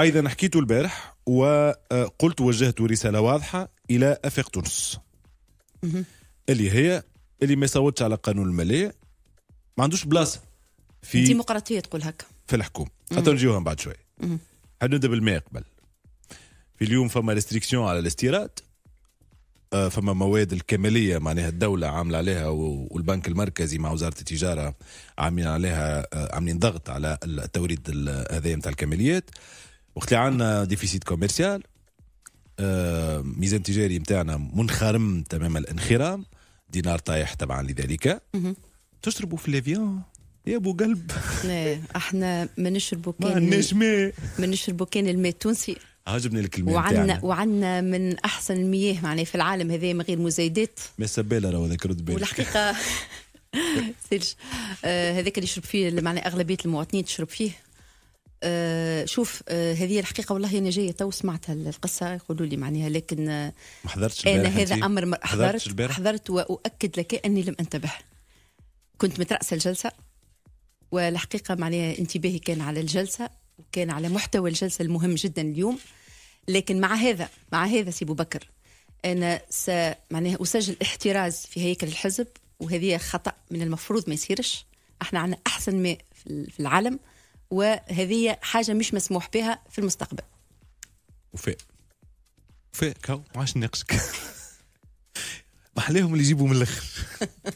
ايضا حكيت البارح وقلت آه، وجهت رساله واضحه الى افاق تونس اللي هي اللي ما يصوتش على قانون الماليه ما عندوش بلاصه في ديمقراطيه تقول هكا في الحكومه حتى نجيوها بعد شويه حنبدا بالماء قبل في اليوم فما ريستريكسيون على الاستيراد آه، فما مواد الكماليه معناها الدوله عامله عليها والبنك المركزي مع وزاره التجاره عاملين عليها آه، عاملين ضغط على التوريد هذايا نتاع الكماليات وقت اللي عندنا ديفيسيت كوميرسيال آه، ميزان تجاري نتاعنا منخرم تمام الانخرام دينار طايح طبعا لذلك تشربوا في ليفيون يا ابو قلب احنا ما نشربوا كان ما نشربوا كان الماء التونسي عجبني الكلمه وعنا وعنا من احسن المياه معناها في العالم هذا من غير مزايدات ما سبالة راهو رد بالك والحقيقه سيرج آه، هذاك اللي يشرب فيه معناها اغلبيه المواطنين تشرب فيه آه، شوف آه، هذه الحقيقه والله انا جايه تو سمعت القصه يقولوا لي معناها لكن ما حضرتش انا هذا امر حضرت, حضرت واؤكد لك اني لم انتبه كنت مترأسه الجلسه والحقيقه معناها انتباهي كان على الجلسه كان على محتوى الجلسة المهم جدا اليوم لكن مع هذا مع هذا سي بكر أنا س... معناها أسجل احتراز في هيكل الحزب وهذه خطأ من المفروض ما يصيرش احنا عندنا أحسن ماء في العالم وهذه حاجة مش مسموح بها في المستقبل وفاء وفاء كاو ما عادش ناقصك محلاهم اللي يجيبوا من الاخر